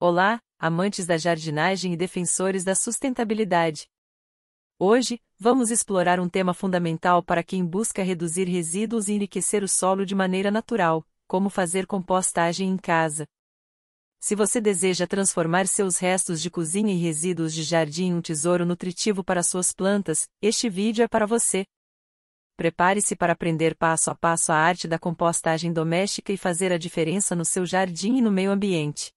Olá, amantes da jardinagem e defensores da sustentabilidade. Hoje, vamos explorar um tema fundamental para quem busca reduzir resíduos e enriquecer o solo de maneira natural: como fazer compostagem em casa. Se você deseja transformar seus restos de cozinha e resíduos de jardim em um tesouro nutritivo para suas plantas, este vídeo é para você. Prepare-se para aprender passo a passo a arte da compostagem doméstica e fazer a diferença no seu jardim e no meio ambiente.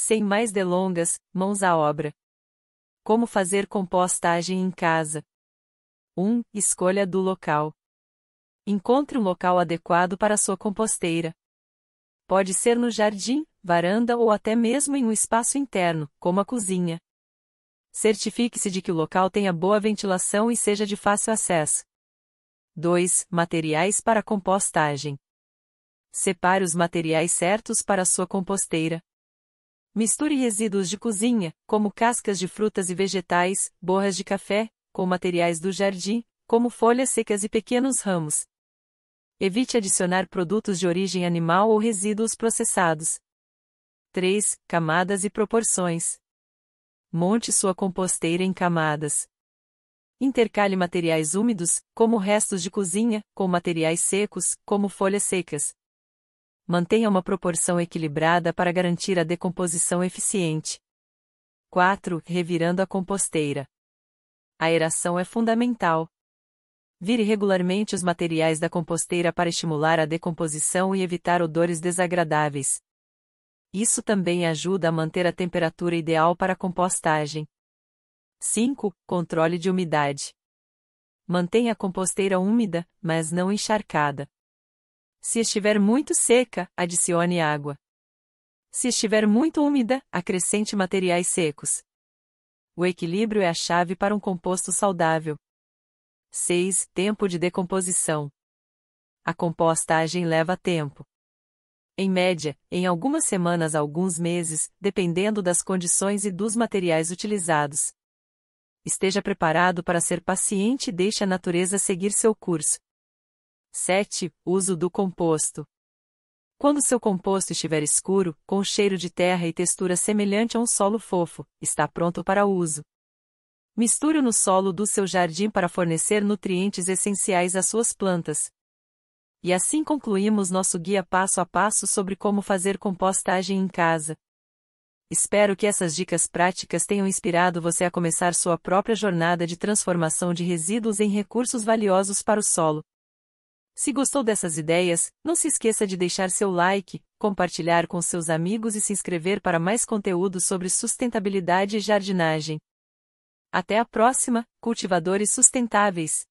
Sem mais delongas, mãos à obra. Como fazer compostagem em casa? 1. Escolha do local. Encontre um local adequado para sua composteira. Pode ser no jardim, varanda ou até mesmo em um espaço interno, como a cozinha. Certifique-se de que o local tenha boa ventilação e seja de fácil acesso. 2. Materiais para compostagem. Separe os materiais certos para sua composteira. Misture resíduos de cozinha, como cascas de frutas e vegetais, borras de café, com materiais do jardim, como folhas secas e pequenos ramos. Evite adicionar produtos de origem animal ou resíduos processados. 3. Camadas e proporções. Monte sua composteira em camadas. Intercale materiais úmidos, como restos de cozinha, com materiais secos, como folhas secas, Mantenha uma proporção equilibrada para garantir a decomposição eficiente. 4. Revirando a composteira. A aeração é fundamental. Vire regularmente os materiais da composteira para estimular a decomposição e evitar odores desagradáveis. Isso também ajuda a manter a temperatura ideal para a compostagem. 5. Controle de umidade. Mantenha a composteira úmida, mas não encharcada. Se estiver muito seca, adicione água. Se estiver muito úmida, acrescente materiais secos. O equilíbrio é a chave para um composto saudável. 6. Tempo de decomposição. A compostagem leva tempo. Em média, em algumas semanas a alguns meses, dependendo das condições e dos materiais utilizados. Esteja preparado para ser paciente e deixe a natureza seguir seu curso. 7. Uso do composto. Quando seu composto estiver escuro, com cheiro de terra e textura semelhante a um solo fofo, está pronto para uso. Misture-o no solo do seu jardim para fornecer nutrientes essenciais às suas plantas. E assim concluímos nosso guia passo a passo sobre como fazer compostagem em casa. Espero que essas dicas práticas tenham inspirado você a começar sua própria jornada de transformação de resíduos em recursos valiosos para o solo. Se gostou dessas ideias, não se esqueça de deixar seu like, compartilhar com seus amigos e se inscrever para mais conteúdo sobre sustentabilidade e jardinagem. Até a próxima, cultivadores sustentáveis!